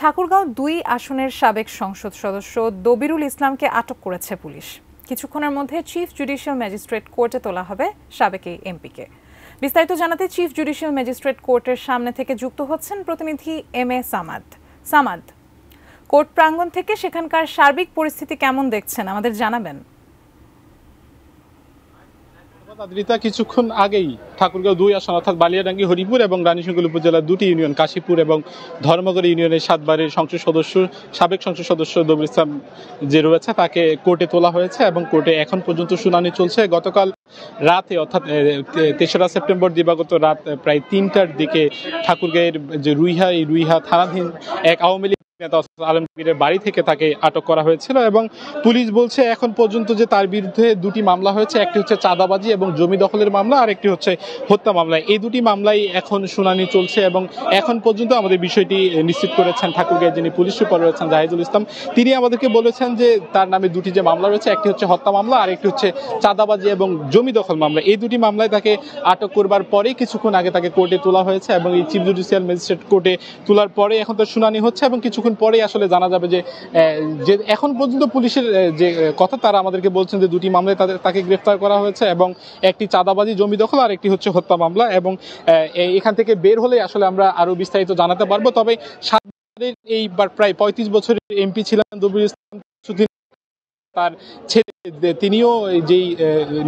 ঠাকুরগাঁও দুই আসনের সাবেক সংসদ সদস্য দবিরুল ইসলামকে আটক করেছে পুলিশ কিছুক্ষণের মধ্যে চিফ জুডিশিয়াল ম্যাজিস্ট্রেট কোর্টে তোলা হবে সাবেক এই এমপিকে বিস্তারিত জানাতে চিফ জুডিশিয়াল ম্যাজিস্ট্রেট কোর্টের সামনে থেকে যুক্ত হচ্ছেন প্রতিনিধি M A Samad Samad court প্রাঙ্গণ থেকে সেখানকার সার্বিক পরিস্থিতি কেমন দেখছেন আমাদের জানাবেন দাদরিতা কিছুক্ষণ আগেই ঠাকুরগাঁও দুই আসন অর্থাৎ বালিয়াডাঙ্গি হরিপুর এবং রানীশঙ্কুল উপজেলার দুটি ইউনিয়ন কাশীপুর এবং ধর্মগড় ইউনিয়নের সাতবারের সংসদ সদস্য সাবেক সংসদ সদস্য দবির ইসলাম যে রয়েছে তাকে কোর্টে তোলা হয়েছে এবং কোর্টে এখন পর্যন্ত শুনানি চলছে গতকাল রাতে অর্থাৎ তেসরা সেপ্টেম্বর দিবাগত রাত প্রায় তিনটার দিকে ঠাকুরগাঁয়ের যে রুইহা এই রুইহা থানাধীন এক আওয়ামী আলমগীরের বাড়ি থেকে তাকে আটক করা হয়েছিল এবং পুলিশ বলছে এখন পর্যন্ত যে তার বিরুদ্ধে দুটি মামলা হয়েছে একটি হচ্ছে চাঁদাবাজি এবং জমি দখলের মামলা আর একটি হচ্ছে হত্যা মামলা এই দুটি মামলাই এখন শুনানি চলছে এবং এখন পর্যন্ত আমাদের বিষয়টি নিশ্চিত করেছেন যিনি পুলিশ সুপার রয়েছেন জাহিদুল ইসলাম তিনি আমাদেরকে বলেছেন যে তার নামে দুটি যে মামলা রয়েছে একটি হচ্ছে হত্যা মামলা আর একটি হচ্ছে চাঁদাবাজি এবং জমি দখল মামলা এই দুটি মামলায় তাকে আটক করবার পরে কিছুক্ষণ আগে তাকে কোর্টে তোলা হয়েছে এবং এই চিফ জুডিশিয়াল ম্যাজিস্ট্রেট কোর্টে তোলার পরে এখন তার শুনানি হচ্ছে এবং কিছুক্ষণ কিছুক্ষণ পরেই আসলে জানা যাবে যে যে এখন পর্যন্ত পুলিশের যে কথা তারা আমাদেরকে বলছেন যে দুটি মামলায় তাদের তাকে গ্রেফতার করা হয়েছে এবং একটি চাঁদাবাজি জমি দখল আর একটি হচ্ছে হত্যা মামলা এবং এখান থেকে বের হলে আসলে আমরা আরও বিস্তারিত জানাতে পারবো তবে সাত এইবার প্রায় পঁয়ত্রিশ বছরের এমপি ছিলেন দুবির ইসলাম তার ছেলে তিনিও যেই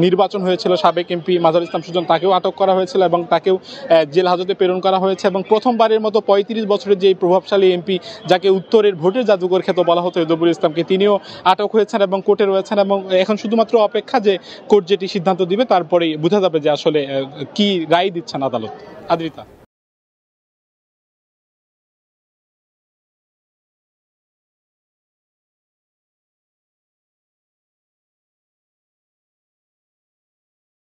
নির্বাচন হয়েছিল সাবেক এমপি মাজার ইসলাম সুজন তাকেও আটক করা হয়েছিল এবং তাকেও জেল হাজতে প্রেরণ করা হয়েছে এবং প্রথমবারের মতো পঁয়ত্রিশ বছরের যেই প্রভাবশালী এমপি যাকে উত্তরের ভোটের জাদুঘর খ্যাত বলা হতো এদবুল ইসলামকে তিনিও আটক হয়েছেন এবং কোর্টে রয়েছেন এবং এখন শুধুমাত্র অপেক্ষা যে কোর্ট যেটি সিদ্ধান্ত দিবে তারপরেই বোঝা যাবে যে আসলে কি রায় দিচ্ছেন আদালত আদ্রিতা